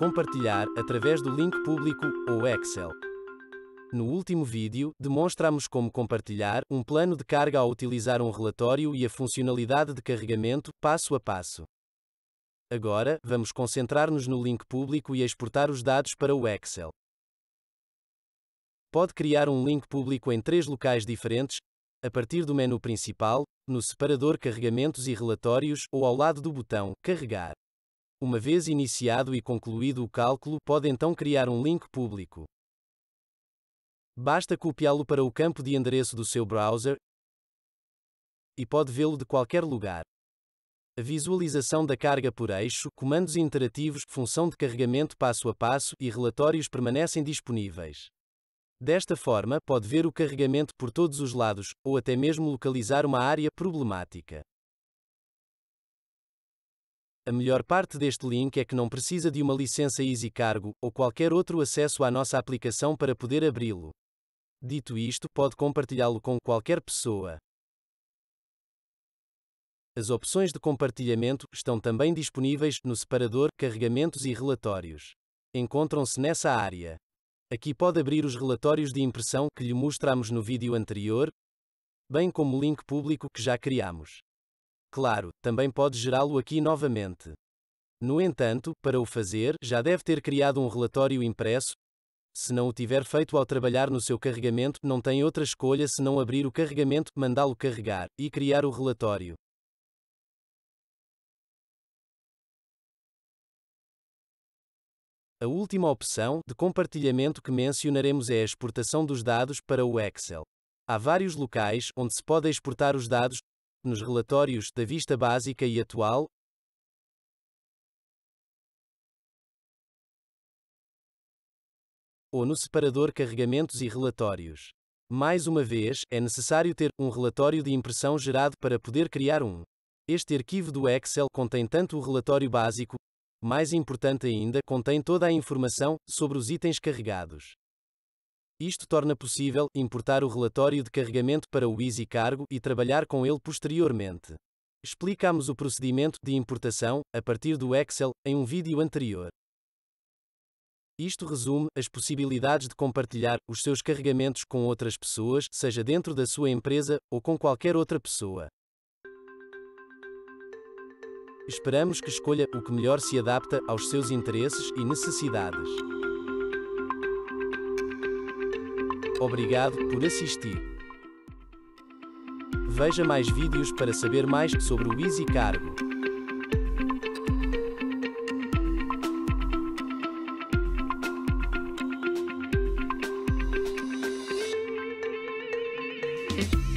compartilhar através do link público ou Excel. No último vídeo, demonstramos como compartilhar um plano de carga ao utilizar um relatório e a funcionalidade de carregamento, passo a passo. Agora, vamos concentrar-nos no link público e exportar os dados para o Excel. Pode criar um link público em três locais diferentes, a partir do menu principal, no separador Carregamentos e Relatórios ou ao lado do botão Carregar. Uma vez iniciado e concluído o cálculo, pode então criar um link público. Basta copiá-lo para o campo de endereço do seu browser e pode vê-lo de qualquer lugar. A visualização da carga por eixo, comandos interativos, função de carregamento passo a passo e relatórios permanecem disponíveis. Desta forma, pode ver o carregamento por todos os lados, ou até mesmo localizar uma área problemática. A melhor parte deste link é que não precisa de uma licença Easy Cargo ou qualquer outro acesso à nossa aplicação para poder abri-lo. Dito isto, pode compartilhá-lo com qualquer pessoa. As opções de compartilhamento estão também disponíveis no separador Carregamentos e Relatórios. Encontram-se nessa área. Aqui pode abrir os relatórios de impressão que lhe mostramos no vídeo anterior, bem como o link público que já criamos. Claro, também pode gerá-lo aqui novamente. No entanto, para o fazer, já deve ter criado um relatório impresso. Se não o tiver feito ao trabalhar no seu carregamento, não tem outra escolha se não abrir o carregamento, mandá-lo carregar e criar o relatório. A última opção de compartilhamento que mencionaremos é a exportação dos dados para o Excel. Há vários locais onde se pode exportar os dados, nos relatórios da vista básica e atual. ou no separador Carregamentos e Relatórios. Mais uma vez, é necessário ter um relatório de impressão gerado para poder criar um. Este arquivo do Excel contém tanto o relatório básico, mais importante ainda, contém toda a informação sobre os itens carregados. Isto torna possível importar o relatório de carregamento para o Easy Cargo e trabalhar com ele posteriormente. Explicamos o procedimento de importação, a partir do Excel, em um vídeo anterior. Isto resume as possibilidades de compartilhar os seus carregamentos com outras pessoas, seja dentro da sua empresa ou com qualquer outra pessoa. Esperamos que escolha o que melhor se adapta aos seus interesses e necessidades. Obrigado por assistir. Veja mais vídeos para saber mais sobre o Easy Cargo. Thank you.